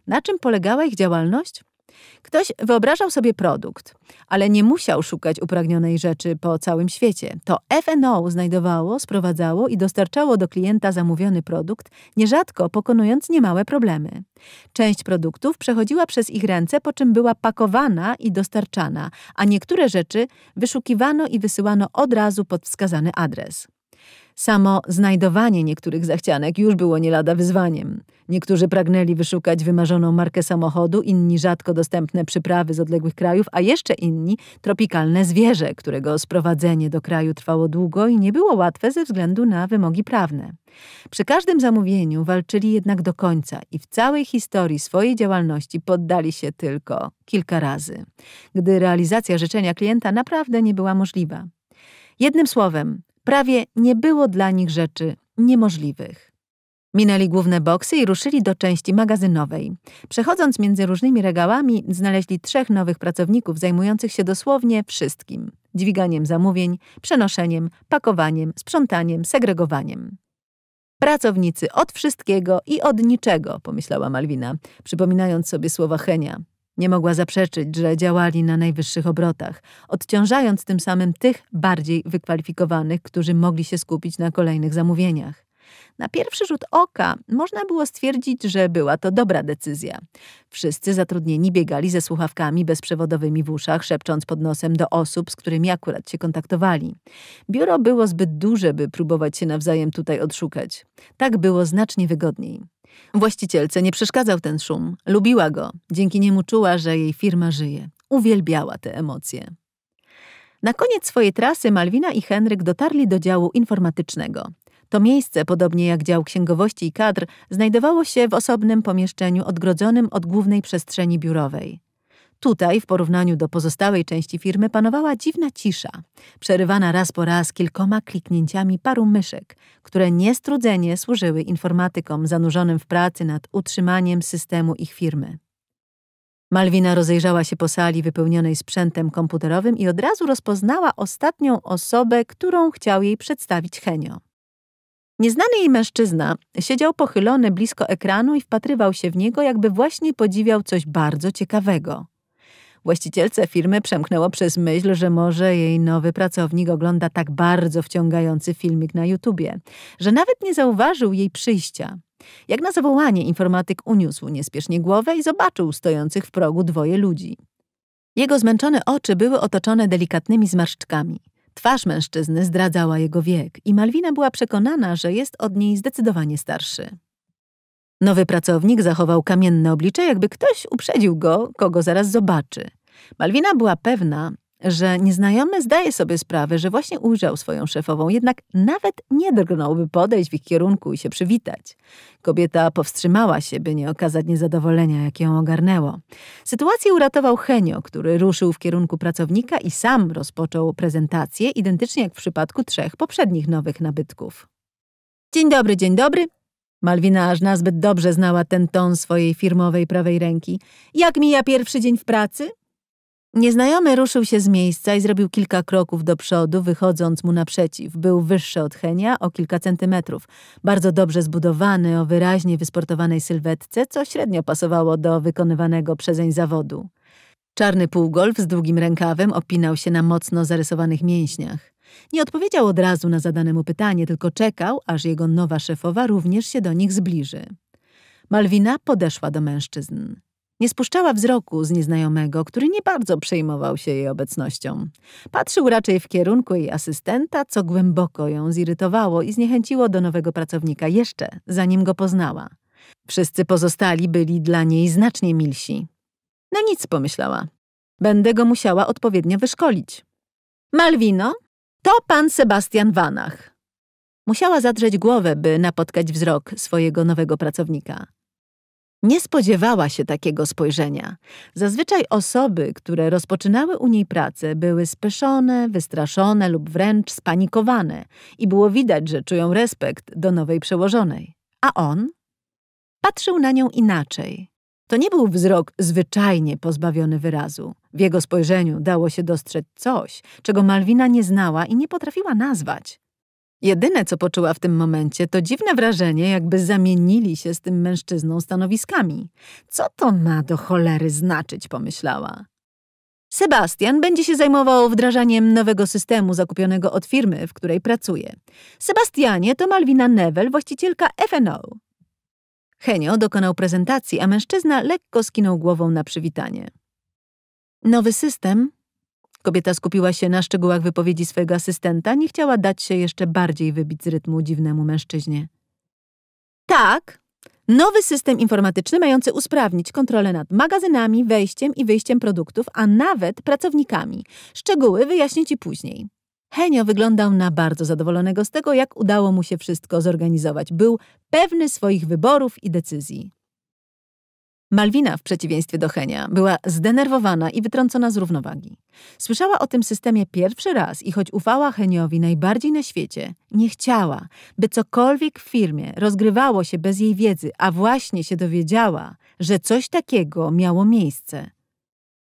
Na czym polegała ich działalność? Ktoś wyobrażał sobie produkt, ale nie musiał szukać upragnionej rzeczy po całym świecie. To FNO znajdowało, sprowadzało i dostarczało do klienta zamówiony produkt, nierzadko pokonując niemałe problemy. Część produktów przechodziła przez ich ręce, po czym była pakowana i dostarczana, a niektóre rzeczy wyszukiwano i wysyłano od razu pod wskazany adres. Samo znajdowanie niektórych zachcianek już było nie lada wyzwaniem. Niektórzy pragnęli wyszukać wymarzoną markę samochodu, inni rzadko dostępne przyprawy z odległych krajów, a jeszcze inni tropikalne zwierzę, którego sprowadzenie do kraju trwało długo i nie było łatwe ze względu na wymogi prawne. Przy każdym zamówieniu walczyli jednak do końca i w całej historii swojej działalności poddali się tylko kilka razy, gdy realizacja życzenia klienta naprawdę nie była możliwa. Jednym słowem, Prawie nie było dla nich rzeczy niemożliwych. Minęli główne boksy i ruszyli do części magazynowej. Przechodząc między różnymi regałami, znaleźli trzech nowych pracowników zajmujących się dosłownie wszystkim: dźwiganiem zamówień, przenoszeniem, pakowaniem, sprzątaniem, segregowaniem. Pracownicy od wszystkiego i od niczego, pomyślała Malwina, przypominając sobie słowa Henia. Nie mogła zaprzeczyć, że działali na najwyższych obrotach, odciążając tym samym tych bardziej wykwalifikowanych, którzy mogli się skupić na kolejnych zamówieniach. Na pierwszy rzut oka można było stwierdzić, że była to dobra decyzja. Wszyscy zatrudnieni biegali ze słuchawkami bezprzewodowymi w uszach, szepcząc pod nosem do osób, z którymi akurat się kontaktowali. Biuro było zbyt duże, by próbować się nawzajem tutaj odszukać. Tak było znacznie wygodniej. Właścicielce nie przeszkadzał ten szum, lubiła go, dzięki niemu czuła, że jej firma żyje. Uwielbiała te emocje. Na koniec swojej trasy Malwina i Henryk dotarli do działu informatycznego. To miejsce, podobnie jak dział księgowości i kadr, znajdowało się w osobnym pomieszczeniu odgrodzonym od głównej przestrzeni biurowej. Tutaj, w porównaniu do pozostałej części firmy, panowała dziwna cisza, przerywana raz po raz kilkoma kliknięciami paru myszek, które niestrudzenie służyły informatykom zanurzonym w pracy nad utrzymaniem systemu ich firmy. Malwina rozejrzała się po sali wypełnionej sprzętem komputerowym i od razu rozpoznała ostatnią osobę, którą chciał jej przedstawić Henio. Nieznany jej mężczyzna siedział pochylony blisko ekranu i wpatrywał się w niego, jakby właśnie podziwiał coś bardzo ciekawego. Właścicielce firmy przemknęło przez myśl, że może jej nowy pracownik ogląda tak bardzo wciągający filmik na YouTubie, że nawet nie zauważył jej przyjścia. Jak na zawołanie informatyk uniósł niespiesznie głowę i zobaczył stojących w progu dwoje ludzi. Jego zmęczone oczy były otoczone delikatnymi zmarszczkami. Twarz mężczyzny zdradzała jego wiek i Malwina była przekonana, że jest od niej zdecydowanie starszy. Nowy pracownik zachował kamienne oblicze, jakby ktoś uprzedził go, kogo zaraz zobaczy. Malwina była pewna, że nieznajomy zdaje sobie sprawę, że właśnie ujrzał swoją szefową, jednak nawet nie drgnąłby podejść w ich kierunku i się przywitać. Kobieta powstrzymała się, by nie okazać niezadowolenia, jakie ją ogarnęło. Sytuację uratował Henio, który ruszył w kierunku pracownika i sam rozpoczął prezentację, identycznie jak w przypadku trzech poprzednich nowych nabytków. Dzień dobry, dzień dobry. Malwina aż nazbyt dobrze znała ten ton swojej firmowej prawej ręki. Jak mija pierwszy dzień w pracy? Nieznajomy ruszył się z miejsca i zrobił kilka kroków do przodu, wychodząc mu naprzeciw. Był wyższy od Henia o kilka centymetrów, bardzo dobrze zbudowany, o wyraźnie wysportowanej sylwetce, co średnio pasowało do wykonywanego przezeń zawodu. Czarny półgolf z długim rękawem opinał się na mocno zarysowanych mięśniach. Nie odpowiedział od razu na zadane mu pytanie, tylko czekał, aż jego nowa szefowa również się do nich zbliży. Malwina podeszła do mężczyzn. Nie spuszczała wzroku z nieznajomego, który nie bardzo przejmował się jej obecnością. Patrzył raczej w kierunku jej asystenta, co głęboko ją zirytowało i zniechęciło do nowego pracownika jeszcze, zanim go poznała. Wszyscy pozostali byli dla niej znacznie milsi. No nic, pomyślała. Będę go musiała odpowiednio wyszkolić. Malwino, to pan Sebastian Wanach. Musiała zadrzeć głowę, by napotkać wzrok swojego nowego pracownika. Nie spodziewała się takiego spojrzenia. Zazwyczaj osoby, które rozpoczynały u niej pracę, były speszone, wystraszone lub wręcz spanikowane i było widać, że czują respekt do nowej przełożonej. A on? Patrzył na nią inaczej. To nie był wzrok zwyczajnie pozbawiony wyrazu. W jego spojrzeniu dało się dostrzec coś, czego Malwina nie znała i nie potrafiła nazwać. Jedyne, co poczuła w tym momencie, to dziwne wrażenie, jakby zamienili się z tym mężczyzną stanowiskami. Co to ma do cholery znaczyć, pomyślała. Sebastian będzie się zajmował wdrażaniem nowego systemu zakupionego od firmy, w której pracuje. Sebastianie to Malwina Newell, właścicielka FNO. Henio dokonał prezentacji, a mężczyzna lekko skinął głową na przywitanie. Nowy system? Kobieta skupiła się na szczegółach wypowiedzi swojego asystenta, nie chciała dać się jeszcze bardziej wybić z rytmu dziwnemu mężczyźnie. Tak, Nowy system informatyczny mający usprawnić kontrolę nad magazynami, wejściem i wyjściem produktów, a nawet pracownikami. Szczegóły wyjaśnię Ci później. Henio wyglądał na bardzo zadowolonego z tego, jak udało mu się wszystko zorganizować. Był pewny swoich wyborów i decyzji. Malwina, w przeciwieństwie do Henia, była zdenerwowana i wytrącona z równowagi. Słyszała o tym systemie pierwszy raz i choć ufała Heniowi najbardziej na świecie, nie chciała, by cokolwiek w firmie rozgrywało się bez jej wiedzy, a właśnie się dowiedziała, że coś takiego miało miejsce.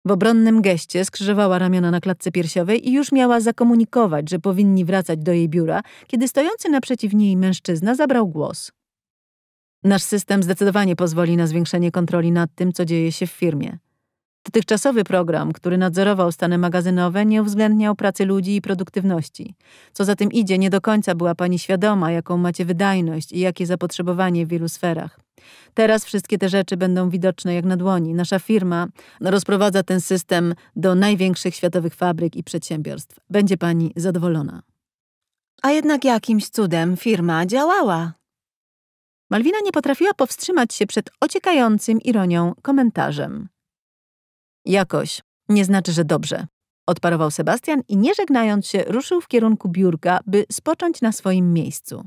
W obronnym geście skrzyżowała ramiona na klatce piersiowej i już miała zakomunikować, że powinni wracać do jej biura, kiedy stojący naprzeciw niej mężczyzna zabrał głos. Nasz system zdecydowanie pozwoli na zwiększenie kontroli nad tym, co dzieje się w firmie. Dotychczasowy program, który nadzorował stany magazynowe, nie uwzględniał pracy ludzi i produktywności. Co za tym idzie, nie do końca była pani świadoma, jaką macie wydajność i jakie zapotrzebowanie w wielu sferach. Teraz wszystkie te rzeczy będą widoczne jak na dłoni. Nasza firma rozprowadza ten system do największych światowych fabryk i przedsiębiorstw. Będzie pani zadowolona. A jednak jakimś cudem firma działała. Malwina nie potrafiła powstrzymać się przed ociekającym ironią komentarzem. Jakoś nie znaczy, że dobrze, odparował Sebastian i nie żegnając się, ruszył w kierunku biurka, by spocząć na swoim miejscu.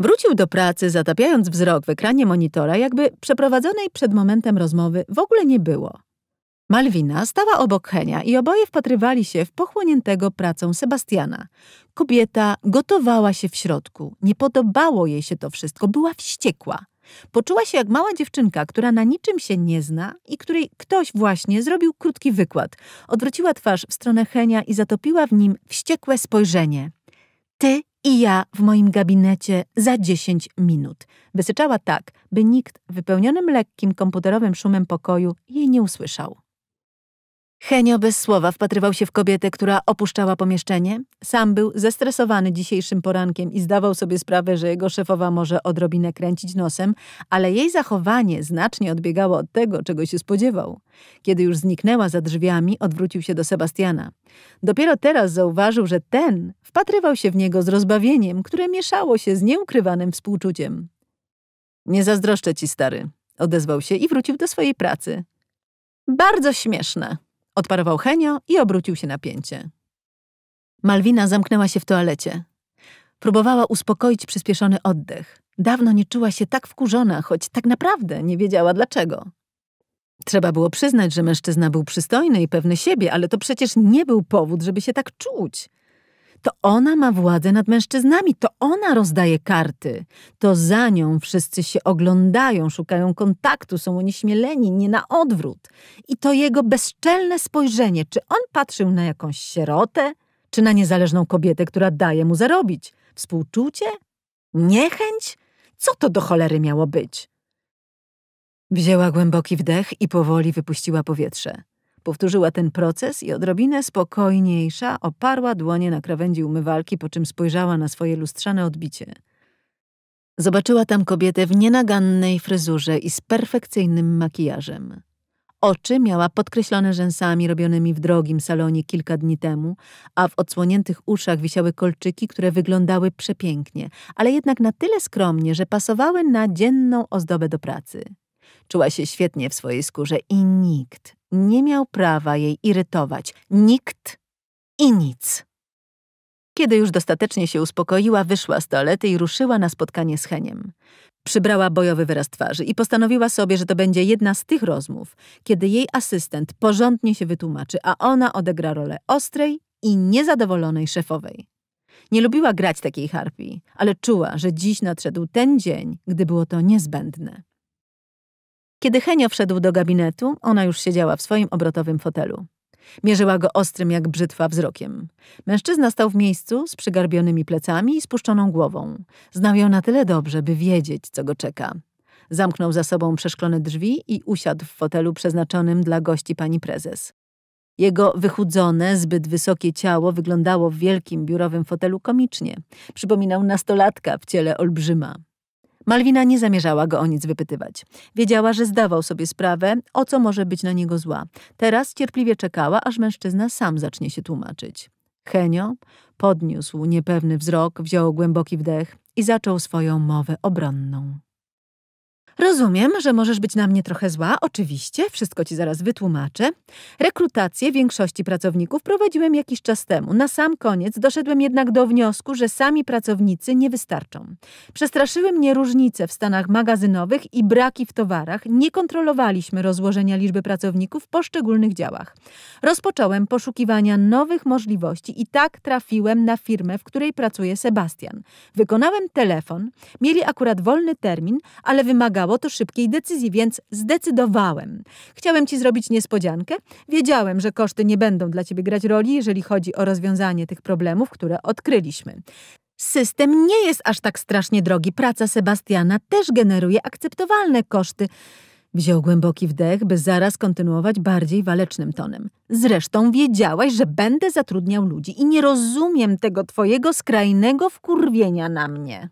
Wrócił do pracy, zatapiając wzrok w ekranie monitora, jakby przeprowadzonej przed momentem rozmowy w ogóle nie było. Malwina stała obok Henia i oboje wpatrywali się w pochłoniętego pracą Sebastiana. Kobieta gotowała się w środku. Nie podobało jej się to wszystko, była wściekła. Poczuła się jak mała dziewczynka, która na niczym się nie zna i której ktoś właśnie zrobił krótki wykład. Odwróciła twarz w stronę Henia i zatopiła w nim wściekłe spojrzenie. Ty i ja w moim gabinecie za dziesięć minut. Wysyczała tak, by nikt wypełnionym lekkim komputerowym szumem pokoju jej nie usłyszał. Henio bez słowa wpatrywał się w kobietę, która opuszczała pomieszczenie. Sam był zestresowany dzisiejszym porankiem i zdawał sobie sprawę, że jego szefowa może odrobinę kręcić nosem, ale jej zachowanie znacznie odbiegało od tego, czego się spodziewał. Kiedy już zniknęła za drzwiami, odwrócił się do Sebastiana. Dopiero teraz zauważył, że ten wpatrywał się w niego z rozbawieniem, które mieszało się z nieukrywanym współczuciem. Nie zazdroszczę ci, stary, odezwał się i wrócił do swojej pracy. Bardzo śmieszne. Odparował Henio i obrócił się na pięcie. Malwina zamknęła się w toalecie. Próbowała uspokoić przyspieszony oddech. Dawno nie czuła się tak wkurzona, choć tak naprawdę nie wiedziała dlaczego. Trzeba było przyznać, że mężczyzna był przystojny i pewny siebie, ale to przecież nie był powód, żeby się tak czuć. To ona ma władzę nad mężczyznami, to ona rozdaje karty. To za nią wszyscy się oglądają, szukają kontaktu, są onieśmieleni, nie na odwrót. I to jego bezczelne spojrzenie, czy on patrzył na jakąś sierotę, czy na niezależną kobietę, która daje mu zarobić. Współczucie? Niechęć? Co to do cholery miało być? Wzięła głęboki wdech i powoli wypuściła powietrze. Powtórzyła ten proces i odrobinę spokojniejsza oparła dłonie na krawędzi umywalki, po czym spojrzała na swoje lustrzane odbicie. Zobaczyła tam kobietę w nienagannej fryzurze i z perfekcyjnym makijażem. Oczy miała podkreślone rzęsami robionymi w drogim salonie kilka dni temu, a w odsłoniętych uszach wisiały kolczyki, które wyglądały przepięknie, ale jednak na tyle skromnie, że pasowały na dzienną ozdobę do pracy. Czuła się świetnie w swojej skórze i nikt nie miał prawa jej irytować. Nikt i nic. Kiedy już dostatecznie się uspokoiła, wyszła z toalety i ruszyła na spotkanie z Heniem. Przybrała bojowy wyraz twarzy i postanowiła sobie, że to będzie jedna z tych rozmów, kiedy jej asystent porządnie się wytłumaczy, a ona odegra rolę ostrej i niezadowolonej szefowej. Nie lubiła grać takiej harpii, ale czuła, że dziś nadszedł ten dzień, gdy było to niezbędne. Kiedy Henio wszedł do gabinetu, ona już siedziała w swoim obrotowym fotelu. Mierzyła go ostrym jak brzytwa wzrokiem. Mężczyzna stał w miejscu z przygarbionymi plecami i spuszczoną głową. Znał ją na tyle dobrze, by wiedzieć, co go czeka. Zamknął za sobą przeszklone drzwi i usiadł w fotelu przeznaczonym dla gości pani prezes. Jego wychudzone, zbyt wysokie ciało wyglądało w wielkim biurowym fotelu komicznie. Przypominał nastolatka w ciele olbrzyma. Malwina nie zamierzała go o nic wypytywać. Wiedziała, że zdawał sobie sprawę, o co może być na niego zła. Teraz cierpliwie czekała, aż mężczyzna sam zacznie się tłumaczyć. Henio podniósł niepewny wzrok, wziął głęboki wdech i zaczął swoją mowę obronną. Rozumiem, że możesz być na mnie trochę zła, oczywiście, wszystko ci zaraz wytłumaczę. Rekrutację większości pracowników prowadziłem jakiś czas temu. Na sam koniec doszedłem jednak do wniosku, że sami pracownicy nie wystarczą. Przestraszyły mnie różnice w stanach magazynowych i braki w towarach. Nie kontrolowaliśmy rozłożenia liczby pracowników w poszczególnych działach. Rozpocząłem poszukiwania nowych możliwości i tak trafiłem na firmę, w której pracuje Sebastian. Wykonałem telefon, mieli akurat wolny termin, ale wymagało wymagało to szybkiej decyzji, więc zdecydowałem. Chciałem ci zrobić niespodziankę. Wiedziałem, że koszty nie będą dla ciebie grać roli, jeżeli chodzi o rozwiązanie tych problemów, które odkryliśmy. System nie jest aż tak strasznie drogi. Praca Sebastiana też generuje akceptowalne koszty. Wziął głęboki wdech, by zaraz kontynuować bardziej walecznym tonem. Zresztą wiedziałaś, że będę zatrudniał ludzi i nie rozumiem tego twojego skrajnego wkurwienia na mnie.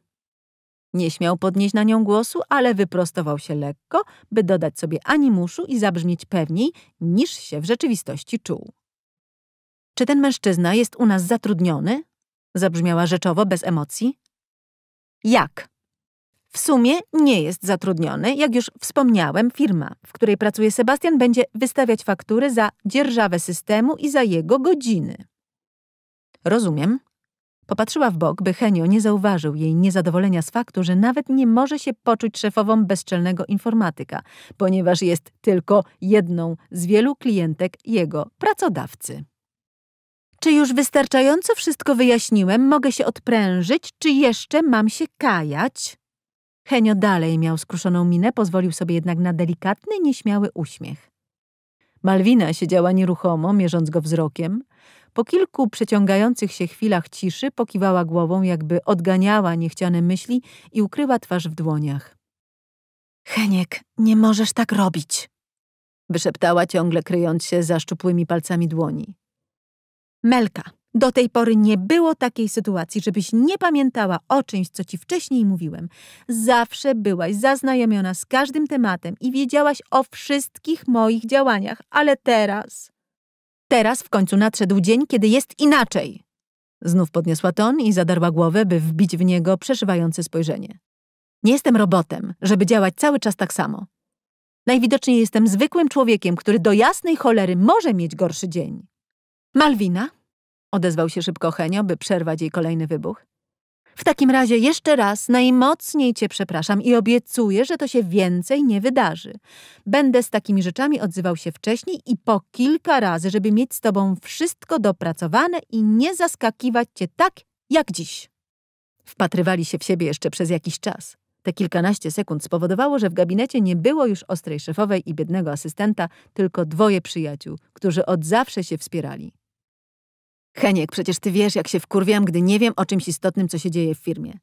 Nie śmiał podnieść na nią głosu, ale wyprostował się lekko, by dodać sobie animuszu i zabrzmieć pewniej, niż się w rzeczywistości czuł. Czy ten mężczyzna jest u nas zatrudniony? Zabrzmiała rzeczowo, bez emocji. Jak? W sumie nie jest zatrudniony. Jak już wspomniałem, firma, w której pracuje Sebastian, będzie wystawiać faktury za dzierżawę systemu i za jego godziny. Rozumiem, Popatrzyła w bok, by Henio nie zauważył jej niezadowolenia z faktu, że nawet nie może się poczuć szefową bezczelnego informatyka, ponieważ jest tylko jedną z wielu klientek jego pracodawcy. Czy już wystarczająco wszystko wyjaśniłem? Mogę się odprężyć? Czy jeszcze mam się kajać? Henio dalej miał skruszoną minę, pozwolił sobie jednak na delikatny, nieśmiały uśmiech. Malwina siedziała nieruchomo, mierząc go wzrokiem, po kilku przeciągających się chwilach ciszy pokiwała głową, jakby odganiała niechciane myśli i ukryła twarz w dłoniach. Heniek, nie możesz tak robić, wyszeptała ciągle kryjąc się za szczupłymi palcami dłoni. Melka, do tej pory nie było takiej sytuacji, żebyś nie pamiętała o czymś, co ci wcześniej mówiłem. Zawsze byłaś zaznajomiona z każdym tematem i wiedziałaś o wszystkich moich działaniach, ale teraz. Teraz w końcu nadszedł dzień, kiedy jest inaczej. Znów podniosła ton i zadarła głowę, by wbić w niego przeszywające spojrzenie. Nie jestem robotem, żeby działać cały czas tak samo. Najwidoczniej jestem zwykłym człowiekiem, który do jasnej cholery może mieć gorszy dzień. Malwina? Odezwał się szybko Henio, by przerwać jej kolejny wybuch. W takim razie jeszcze raz najmocniej Cię przepraszam i obiecuję, że to się więcej nie wydarzy. Będę z takimi rzeczami odzywał się wcześniej i po kilka razy, żeby mieć z Tobą wszystko dopracowane i nie zaskakiwać Cię tak jak dziś. Wpatrywali się w siebie jeszcze przez jakiś czas. Te kilkanaście sekund spowodowało, że w gabinecie nie było już ostrej szefowej i biednego asystenta, tylko dwoje przyjaciół, którzy od zawsze się wspierali. Heniek, przecież ty wiesz, jak się wkurwiam, gdy nie wiem o czymś istotnym, co się dzieje w firmie.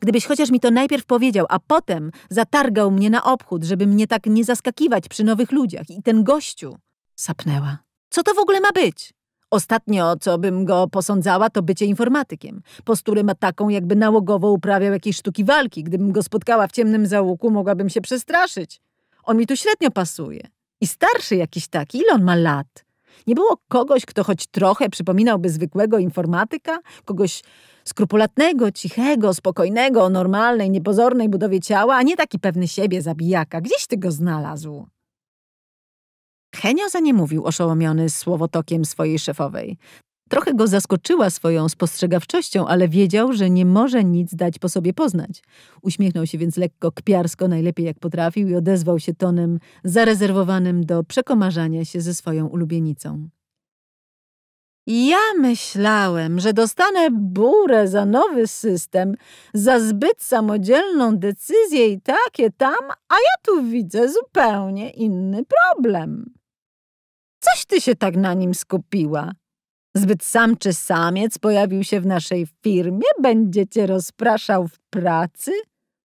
Gdybyś chociaż mi to najpierw powiedział, a potem zatargał mnie na obchód, żeby mnie tak nie zaskakiwać przy nowych ludziach. I ten gościu sapnęła. Co to w ogóle ma być? Ostatnio, co bym go posądzała, to bycie informatykiem. Posturę ma taką, jakby nałogowo uprawiał jakieś sztuki walki. Gdybym go spotkała w ciemnym załuku, mogłabym się przestraszyć. On mi tu średnio pasuje. I starszy jakiś taki. Ile on ma lat? Nie było kogoś, kto choć trochę przypominałby zwykłego informatyka, kogoś skrupulatnego, cichego, spokojnego, o normalnej, niepozornej budowie ciała, a nie taki pewny siebie zabijaka. Gdzieś ty go znalazł. Henio zaniemówił oszołomiony słowotokiem swojej szefowej. Trochę go zaskoczyła swoją spostrzegawczością, ale wiedział, że nie może nic dać po sobie poznać. Uśmiechnął się więc lekko kpiarsko, najlepiej jak potrafił, i odezwał się tonem zarezerwowanym do przekomarzania się ze swoją ulubienicą. Ja myślałem, że dostanę burę za nowy system, za zbyt samodzielną decyzję i takie tam, a ja tu widzę zupełnie inny problem. Coś ty się tak na nim skupiła? Zbyt sam czy samiec pojawił się w naszej firmie? Będziecie rozpraszał w pracy?